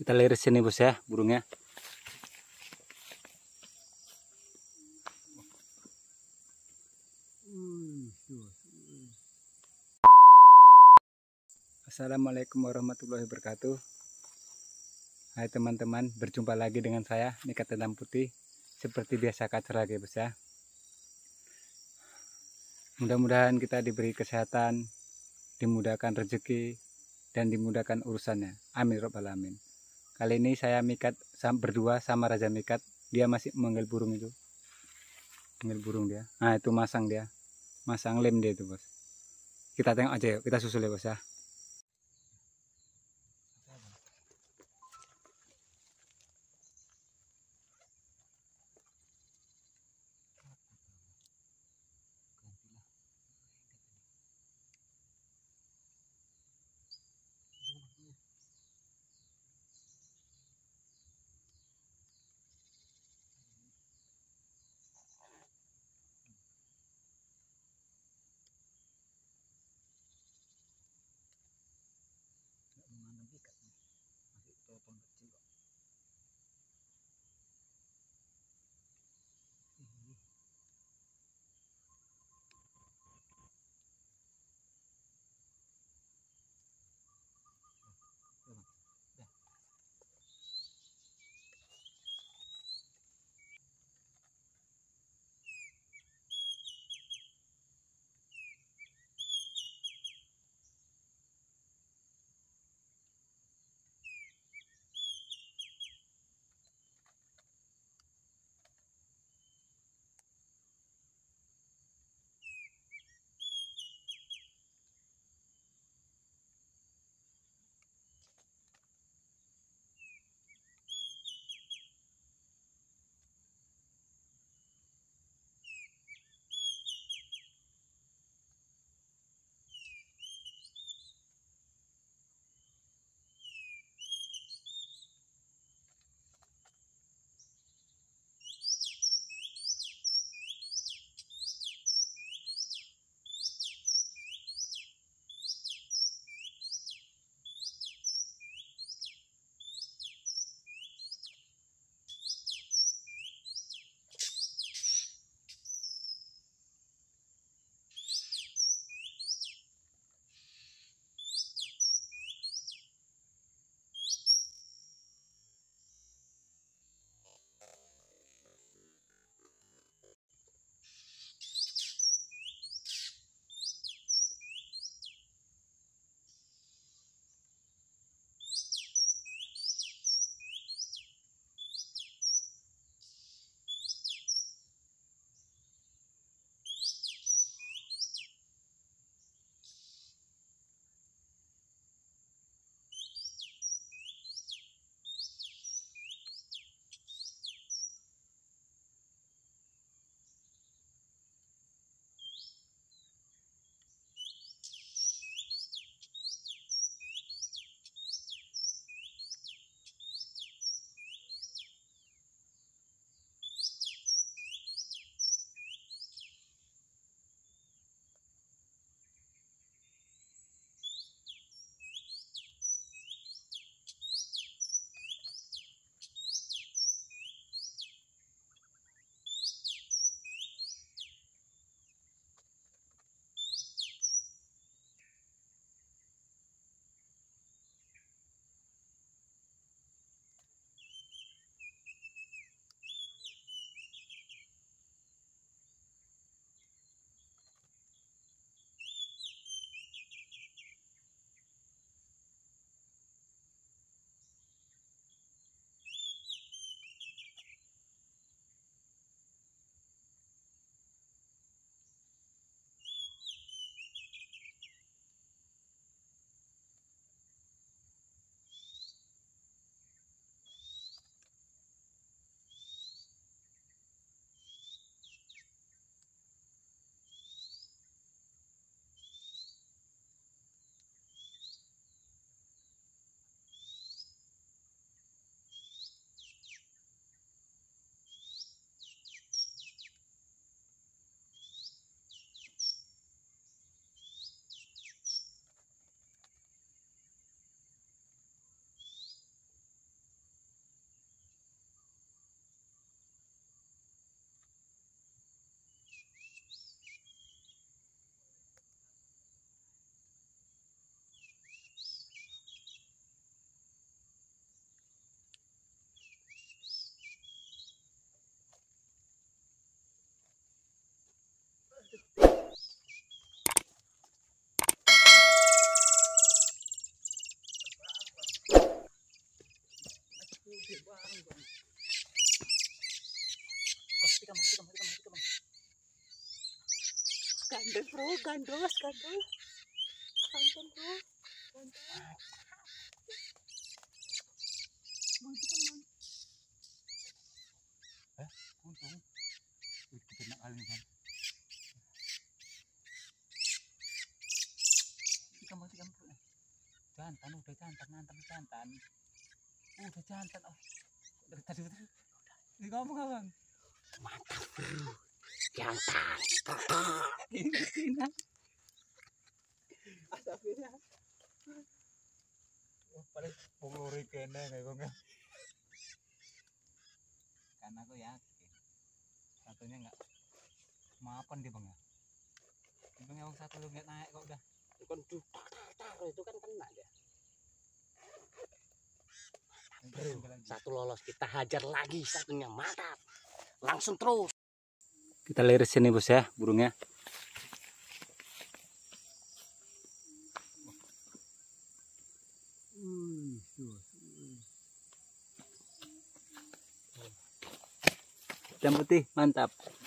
Kita liris sini bos ya burungnya. Assalamualaikum warahmatullahi wabarakatuh. Hai teman-teman, berjumpa lagi dengan saya Nika Tendang Putih. Seperti biasa kacer lagi bos ya. Mudah-mudahan kita diberi kesehatan, dimudahkan rezeki, dan dimudahkan urusannya. Amin robbal alamin. Kali ini saya mikat berdua sama Raja Mikat. Dia masih manggil burung itu. Manggil burung dia. Nah itu masang dia. Masang lem dia itu bos. Kita tengok aja yuk. Kita susul ya bos ya. Gandul bro Gandul mas Gandul. gandol bro gandol mau kita eh untung kita nak alih kan? kita mau kita mau jantan udah jantan ngantar jantan udah jantan oh dari tadi udah ngomong abang mantap bro yang tangkap asapnya paling penguri kena kayak gue karena aku yakin satunya enggak maafan dia bang ya bang yang satu lu nggak naik kok udah itu bukan tuh itu kan kena dia Bro, satu lolos kita hajar lagi satunya mantap langsung terus kita lirisin sini bos ya burungnya jam putih mantap